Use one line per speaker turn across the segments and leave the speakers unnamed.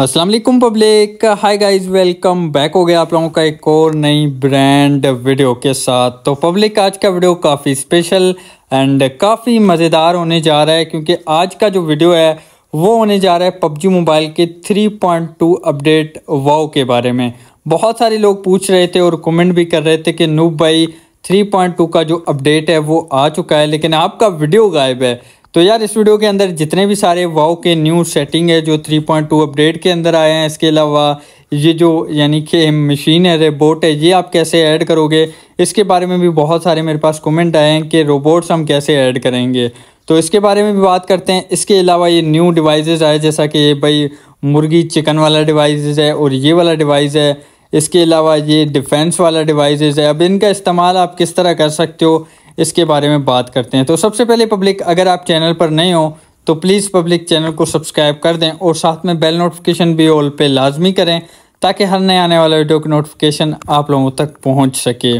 Aslam public hi guys welcome back हो गया आप लोगों का एक और नई ब्रांड वीडियो के साथ तो पब्लिक आज का वीडियो काफ़ी स्पेशल एंड काफ़ी मज़ेदार होने जा रहा है क्योंकि आज का जो वीडियो है वो होने जा रहा है पबजी मोबाइल के 3.2 अपडेट वाओ के बारे में बहुत सारे लोग पूछ रहे थे और कमेंट भी कर रहे थे कि नूब भाई 3.2 का जो अपडेट है वो आ चुका है लेकिन आपका वीडियो गायब है तो यार इस वीडियो के अंदर जितने भी सारे वाओ के न्यू सेटिंग है जो 3.2 अपडेट के अंदर आए हैं इसके अलावा ये जो यानी कि मशीन है रोबोट है ये आप कैसे ऐड करोगे इसके बारे में भी बहुत सारे मेरे पास कमेंट आए हैं कि रोबोट्स हम कैसे ऐड करेंगे तो इसके बारे में भी बात करते हैं इसके अलावा ये न्यू डिवाइसेस आए जैसा कि भाई मुर्गी चिकन वाला डिवाइसेस है और ये वाला डिवाइस है इसके अलावा ये डिफेंस वाला डिवाइसेस है अब इनका इस्तेमाल आप किस तरह कर सकते हो इसके बारे में बात करते हैं तो सबसे पहले पब्लिक अगर आप चैनल पर नहीं हो तो प्लीज़ पब्लिक चैनल को सब्सक्राइब कर दें और साथ में बेल नोटिफिकेशन भी ऑल पे लाजमी करें ताकि हर नए आने वाला वीडियो की नोटिफिकेशन आप लोगों तक पहुंच सके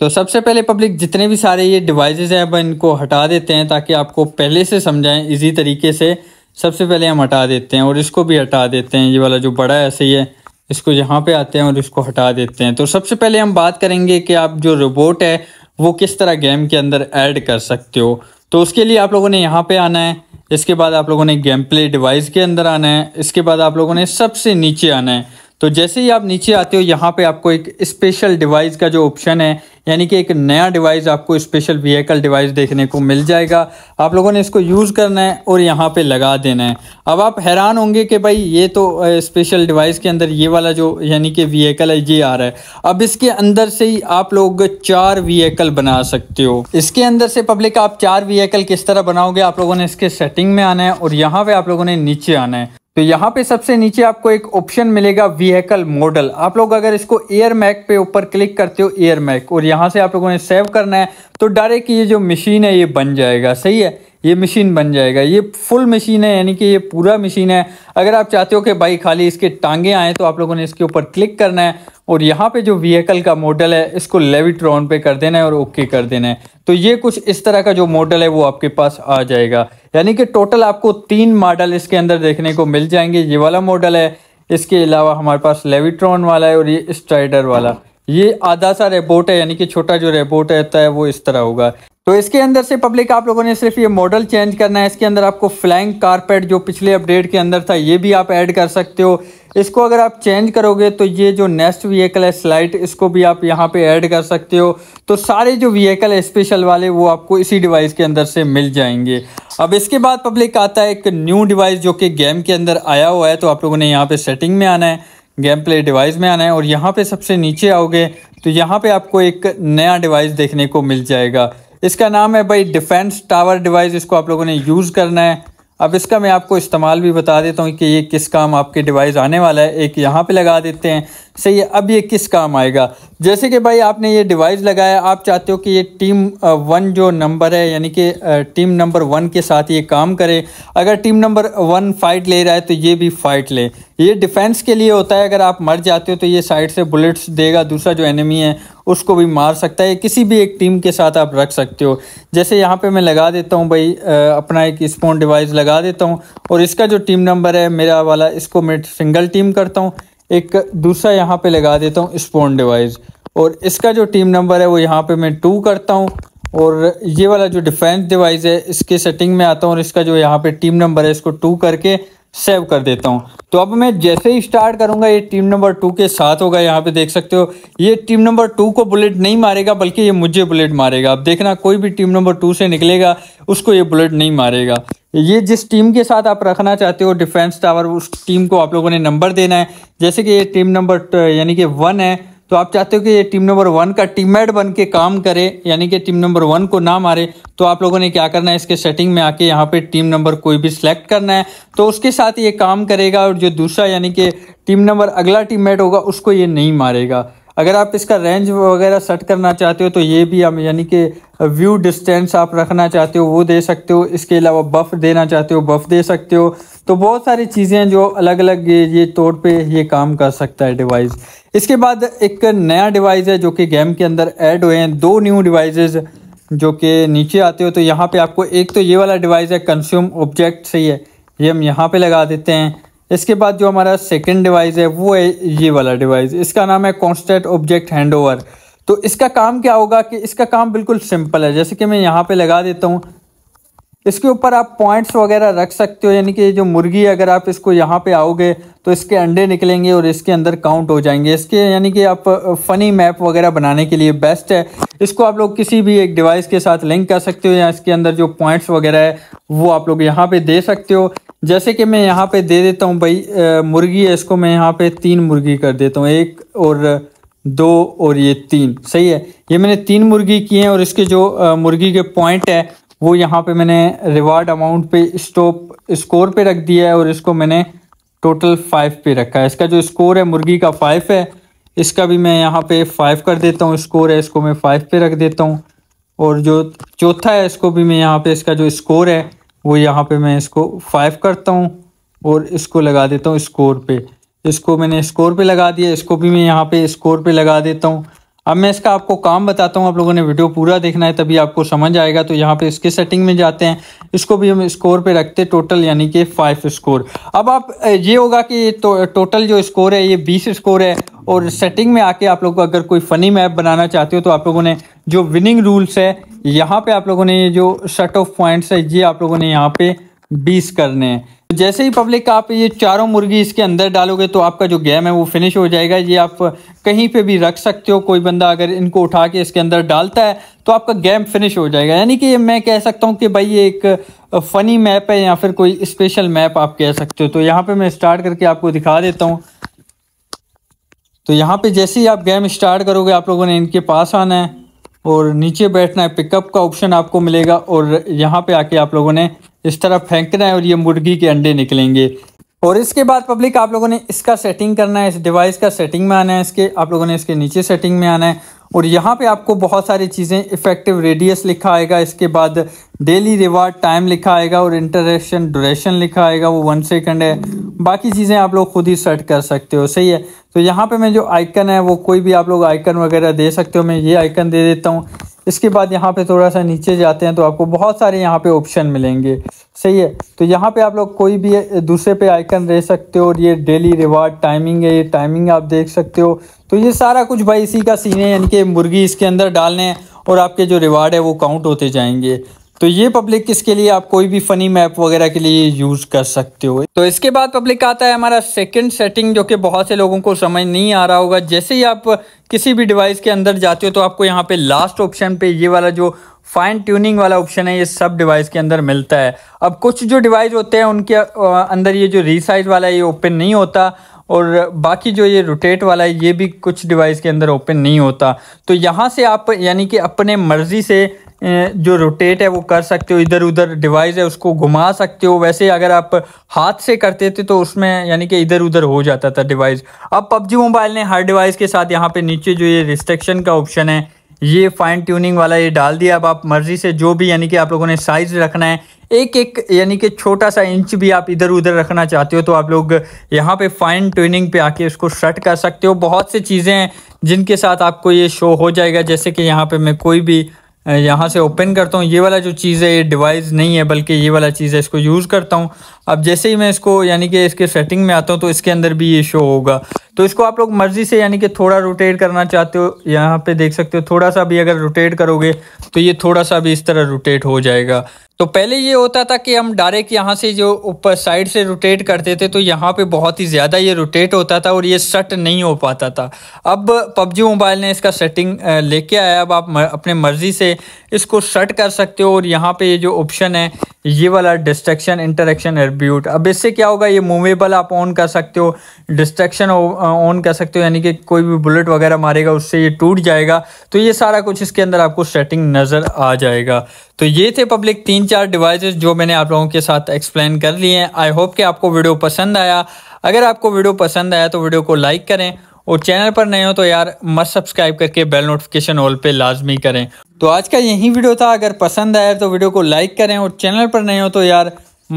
तो सबसे पहले पब्लिक जितने भी सारे ये डिवाइसेस हैं अब इनको हटा देते हैं ताकि आपको पहले से समझाएं इजी तरीके से सबसे पहले हम हटा देते हैं और इसको भी हटा देते हैं ये वाला जो बड़ा है ऐसे ही है इसको यहाँ पर आते हैं और इसको हटा देते हैं तो सबसे पहले हम बात करेंगे कि आप जो रोबोट है वो किस तरह गेम के अंदर ऐड कर सकते हो तो उसके लिए आप लोगों ने यहाँ पे आना है इसके बाद आप लोगों ने गेम प्ले डिवाइस के अंदर आना है इसके बाद आप लोगों ने सबसे नीचे आना है तो जैसे ही आप नीचे आते हो यहाँ पे आपको एक स्पेशल डिवाइस का जो ऑप्शन है यानी कि एक नया डिवाइस आपको स्पेशल व्हीकल डिवाइस देखने को मिल जाएगा आप लोगों ने इसको यूज़ करना है और यहाँ पे लगा देना है अब आप हैरान होंगे कि भाई ये तो स्पेशल डिवाइस के अंदर ये वाला जो यानी कि व्हीकल है ये आ रहा है अब इसके अंदर से ही आप लोग चार व्हीकल बना सकते हो इसके अंदर से पब्लिक आप चार व्हीकल किस तरह बनाओगे आप लोगों ने इसके सेटिंग में आना है और यहाँ पर आप लोगों ने नीचे आना है तो यहाँ पे सबसे नीचे आपको एक ऑप्शन मिलेगा व्हीकल मॉडल आप लोग अगर इसको एयर मैक पे ऊपर क्लिक करते हो एयर मैक और यहाँ से आप लोगों ने सेव करना है तो डायरेक्ट ये जो मशीन है ये बन जाएगा सही है ये मशीन बन जाएगा ये फुल मशीन है यानी कि ये पूरा मशीन है अगर आप चाहते हो कि भाई खाली इसके टांगे आएँ तो आप लोगों ने इसके ऊपर क्लिक करना है और यहाँ पे जो व्हीकल का मॉडल है इसको लेविट्रॉन पे कर देना है और ओके कर देना है तो ये कुछ इस तरह का जो मॉडल है वो आपके पास आ जाएगा यानी कि टोटल आपको तीन मॉडल इसके अंदर देखने को मिल जाएंगे ये वाला मॉडल है इसके अलावा हमारे पास लेविट्रॉन वाला है और ये स्ट्राइडर वाला ये आधा सा रेबोट है यानी कि छोटा जो रेबोट रहता है तो वो इस तरह होगा तो इसके अंदर से पब्लिक आप लोगों ने सिर्फ ये मॉडल चेंज करना है इसके अंदर आपको फ्लैंक कारपेट जो पिछले अपडेट के अंदर था ये भी आप ऐड कर सकते हो इसको अगर आप चेंज करोगे तो ये जो नेक्स्ट व्हीकल है स्लाइट इसको भी आप यहाँ पे ऐड कर सकते हो तो सारे जो व्हीकल स्पेशल वाले वो आपको इसी डिवाइस के अंदर से मिल जाएंगे अब इसके बाद पब्लिक आता है एक न्यू डिवाइस जो कि गेम के अंदर आया हुआ है तो आप लोगों ने यहाँ पर सेटिंग में आना है गेम प्ले डिवाइस में आना है और यहाँ पर सबसे नीचे आओगे तो यहाँ पर आपको एक नया डिवाइस देखने को मिल जाएगा इसका नाम है भाई डिफेंस टावर डिवाइस इसको आप लोगों ने यूज़ करना है अब इसका मैं आपको इस्तेमाल भी बता देता हूँ कि ये किस काम आपके डिवाइस आने वाला है एक यहाँ पे लगा देते हैं सही है अब ये किस काम आएगा जैसे कि भाई आपने ये डिवाइस लगाया आप चाहते हो कि ये टीम वन जो नंबर है यानी कि टीम नंबर वन के साथ ये काम करे अगर टीम नंबर वन फाइट ले रहा है तो ये भी फाइट ले ये डिफेंस के लिए होता है अगर आप मर जाते हो तो ये साइड से बुलेट्स देगा दूसरा जो एनिमी है उसको भी मार सकता है किसी भी एक टीम के साथ आप रख सकते हो जैसे यहाँ पे मैं लगा देता हूँ भाई अपना एक स्पोन डिवाइस लगा देता हूँ और इसका जो टीम नंबर है मेरा वाला इसको मैं सिंगल टीम करता हूँ एक दूसरा यहाँ पे लगा देता हूँ स्पोन डिवाइस और इसका जो टीम नंबर है वो यहाँ पर मैं टू करता हूँ और ये वाला जो डिफेंस डिवाइस है इसके सेटिंग में आता हूँ और इसका जो यहाँ पे टीम नंबर है इसको टू करके सेव कर देता हूँ तो अब मैं जैसे ही स्टार्ट करूँगा ये टीम नंबर टू के साथ होगा यहाँ पे देख सकते हो ये टीम नंबर टू को बुलेट नहीं मारेगा बल्कि ये मुझे बुलेट मारेगा अब देखना कोई भी टीम नंबर टू से निकलेगा उसको ये बुलेट नहीं मारेगा ये जिस टीम के साथ आप रखना चाहते हो डिफेंस टावर उस टीम को आप लोगों ने नंबर देना है जैसे कि ये टीम नंबर यानी कि वन है तो आप चाहते हो कि ये टीम नंबर वन का टीममेट बन के काम करे यानी कि टीम नंबर वन को ना मारे तो आप लोगों ने क्या करना है इसके सेटिंग में आके यहाँ पे टीम नंबर कोई भी सिलेक्ट करना है तो उसके साथ ये काम करेगा और जो दूसरा यानी कि टीम नंबर अगला टीममेट होगा उसको ये नहीं मारेगा अगर आप इसका रेंज वगैरह सेट करना चाहते हो तो ये भी हम यानी कि व्यू डिस्टेंस आप रखना चाहते हो वो दे सकते हो इसके अलावा बफ देना चाहते हो बफ दे सकते हो तो बहुत सारी चीज़ें हैं जो अलग अलग ये ये तौर पे ये काम कर सकता है डिवाइस इसके बाद एक नया डिवाइस है जो कि गेम के अंदर ऐड हुए हैं दो न्यू डिवाइज जो कि नीचे आते हो तो यहाँ पर आपको एक तो ये वाला डिवाइस है कंज्यूम ऑब्जेक्ट सही है ये हम यहाँ पर लगा देते हैं इसके बाद जो हमारा सेकेंड डिवाइस है वो है ये वाला डिवाइस इसका नाम है कॉन्स्टेंट ऑब्जेक्ट हैंड तो इसका काम क्या होगा कि इसका काम बिल्कुल सिंपल है जैसे कि मैं यहाँ पे लगा देता हूँ इसके ऊपर आप पॉइंट्स वगैरह रख सकते हो यानी कि जो मुर्गी अगर आप इसको यहाँ पे आओगे तो इसके अंडे निकलेंगे और इसके अंदर काउंट हो जाएंगे इसके यानी कि आप फ़नी मैप वगैरह बनाने के लिए बेस्ट है इसको आप लोग किसी भी एक डिवाइस के साथ लिंक कर सकते हो या इसके अंदर जो पॉइंट्स वगैरह है वो आप लोग यहाँ पे दे सकते हो जैसे कि मैं यहाँ पे दे देता हूँ भाई मुर्गी है इसको मैं यहाँ पे तीन मुर्गी कर देता हूँ एक और दो और ये तीन सही है ये मैंने तीन मुर्गी किए हैं और इसके जो मुर्गी के पॉइंट है वो यहाँ पे मैंने रिवार्ड अमाउंट पे स्टॉप स्कोर पे रख दिया है और इसको मैंने टोटल फाइव पे रखा है इसका जो स्कोर है मुर्गी का फाइव है इसका भी मैं यहाँ पे फाइव कर देता हूँ स्कोर है इसको मैं फाइव पे रख देता हूँ और जो चौथा है इसको भी मैं यहाँ पे इसका जो स्कोर है वो यहाँ पे मैं इसको फाइव करता हूँ और इसको लगा देता हूँ स्कोर पे इसको मैंने स्कोर पे लगा दिया इसको भी मैं यहाँ पे स्कोर पे लगा देता हूँ अब मैं इसका आपको काम बताता हूँ आप लोगों ने वीडियो पूरा देखना है तभी आपको समझ आएगा तो यहाँ पे इसके सेटिंग में जाते हैं इसको भी हम स्कोर पे रखते टोटल यानी कि फाइव स्कोर अब आप ये होगा कि तो, टोटल जो स्कोर है ये बीस स्कोर है और सेटिंग में आके आप लोग को अगर कोई फ़नी मैप बनाना चाहते हो तो आप लोगों ने जो विनिंग रूल्स है यहाँ पे आप लोगों ने ये जो शट ऑफ पॉइंट्स है ये आप लोगों ने यहाँ पे बीस करने हैं तो जैसे ही पब्लिक आप ये चारों मुर्गी इसके अंदर डालोगे तो आपका जो गेम है वो फिनिश हो जाएगा ये आप कहीं पे भी रख सकते हो कोई बंदा अगर इनको उठा के इसके अंदर डालता है तो आपका गेम फिनिश हो जाएगा यानी कि मैं कह सकता हूँ कि भाई ये एक फ़नी मैप है या फिर कोई स्पेशल मैप आप कह सकते हो तो यहाँ पर मैं स्टार्ट करके आपको दिखा देता हूँ तो यहाँ पे जैसे ही आप गेम स्टार्ट करोगे आप लोगों ने इनके पास आना है और नीचे बैठना है पिकअप का ऑप्शन आपको मिलेगा और यहाँ पे आके आप लोगों ने इस तरह फेंकना है और ये मुर्गी के अंडे निकलेंगे और इसके बाद पब्लिक आप लोगों ने इसका सेटिंग करना है इस डिवाइस का सेटिंग में आना है इसके आप लोगों ने इसके नीचे सेटिंग में आना है और यहाँ पे आपको बहुत सारी चीज़ें इफेक्टिव रेडियस लिखा आएगा इसके बाद डेली रिवार्ड टाइम लिखा आएगा और इंटरेक्शन ड्यूरेशन लिखा आएगा वो वन सेकंड है बाकी चीज़ें आप लोग खुद ही सेट कर सकते हो सही है तो यहाँ पे मैं जो आइकन है वो कोई भी आप लोग आइकन वगैरह दे सकते हो मैं ये आइकन दे देता हूँ इसके बाद यहाँ पे थोड़ा सा नीचे जाते हैं तो आपको बहुत सारे यहाँ पे ऑप्शन मिलेंगे सही है तो यहाँ पे आप लोग कोई भी दूसरे पे आइकन रह सकते हो और ये डेली रिवार्ड टाइमिंग है ये टाइमिंग आप देख सकते हो तो ये सारा कुछ भाई इसी का सीन है यानी कि मुर्गी इसके अंदर डालने और आपके जो रिवार्ड है वो काउंट होते जाएंगे तो ये पब्लिक किसके लिए आप कोई भी फनी मैप वगैरह के लिए यूज कर सकते हो तो इसके बाद पब्लिक आता है हमारा सेकंड सेटिंग जो कि बहुत से लोगों को समझ नहीं आ रहा होगा जैसे ही आप किसी भी डिवाइस के अंदर जाते हो तो आपको यहाँ पे लास्ट ऑप्शन पे ये वाला जो फाइन ट्यूनिंग वाला ऑप्शन है ये सब डिवाइस के अंदर मिलता है अब कुछ जो डिवाइस होते हैं उनके अंदर ये जो रीसाइज वाला ये ओपन नहीं होता और बाकी जो ये रोटेट वाला है ये भी कुछ डिवाइस के अंदर ओपन नहीं होता तो यहाँ से आप यानी कि अपने मर्ज़ी से जो रोटेट है वो कर सकते हो इधर उधर डिवाइस है उसको घुमा सकते हो वैसे अगर आप हाथ से करते थे तो उसमें यानी कि इधर उधर हो जाता था डिवाइस अब पबजी मोबाइल ने हर डिवाइस के साथ यहाँ पे नीचे जो ये रिस्ट्रिक्शन का ऑप्शन है ये फाइन ट्यूनिंग वाला ये डाल दिया अब आप मर्जी से जो भी यानी कि आप लोगों ने साइज़ रखना है एक एक यानी कि छोटा सा इंच भी आप इधर उधर रखना चाहते हो तो आप लोग यहाँ पे फाइन ट्यूनिंग पे आके उसको शर्ट कर सकते हो बहुत सी चीज़ें हैं जिनके साथ आपको ये शो हो जाएगा जैसे कि यहाँ पे मैं कोई भी यहाँ से ओपन करता हूँ ये वाला जो चीज़ है ये डिवाइस नहीं है बल्कि ये वाला चीज़ है इसको यूज़ करता हूँ अब जैसे ही मैं इसको यानी कि इसके सेटिंग में आता हूँ तो इसके अंदर भी ये शो होगा तो इसको आप लोग मर्ज़ी से यानी कि थोड़ा रोटेट करना चाहते हो यहाँ पे देख सकते हो थोड़ा सा भी अगर रोटेट करोगे तो ये थोड़ा सा भी इस तरह रोटेट हो जाएगा तो पहले ये होता था कि हम डायरेक्ट यहाँ से जो ऊपर साइड से रोटेट करते थे तो यहाँ पे बहुत ही ज़्यादा ये रोटेट होता था और ये सट नहीं हो पाता था अब पबजी मोबाइल ने इसका सेटिंग लेके आया अब आप अपने मर्ज़ी से इसको सेट कर सकते हो और यहाँ पे ये जो ऑप्शन है ये वाला डिस्ट्रक्शन इंटरेक्शन एट्रीब्यूट अब इससे क्या होगा ये मूवेबल आप ऑन कर सकते हो डिस्ट्रक्शन ऑन कर सकते हो यानी कि कोई भी बुलेट वगैरह मारेगा उससे ये टूट जाएगा तो ये सारा कुछ इसके अंदर आपको सेटिंग नज़र आ जाएगा तो ये थे पब्लिक तीन चार डिवाइसेस जो मैंने आप लोगों के साथ एक्सप्लेन कर लिए हैं आई होप कि आपको वीडियो पसंद आया अगर आपको वीडियो पसंद आया तो वीडियो को लाइक करें और चैनल पर नए हो तो यार मत सब्सक्राइब करके बेल नोटिफिकेशन ऑल पे लाजमी करें तो आज का यही वीडियो था अगर पसंद आया तो वीडियो को लाइक करें और चैनल पर नए हो तो यार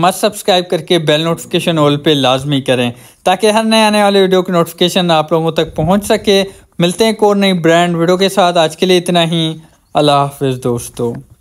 मस्त सब्सक्राइब करके बेल नोटिफिकेशन ऑल पे लाजमी करें ताकि हर नए आने वाले वीडियो की नोटिफिकेशन आप लोगों तक पहुंच सके मिलते हैं एक और नई ब्रांड वीडियो के साथ आज के लिए इतना ही अल्लाह हाफिज़ दोस्तों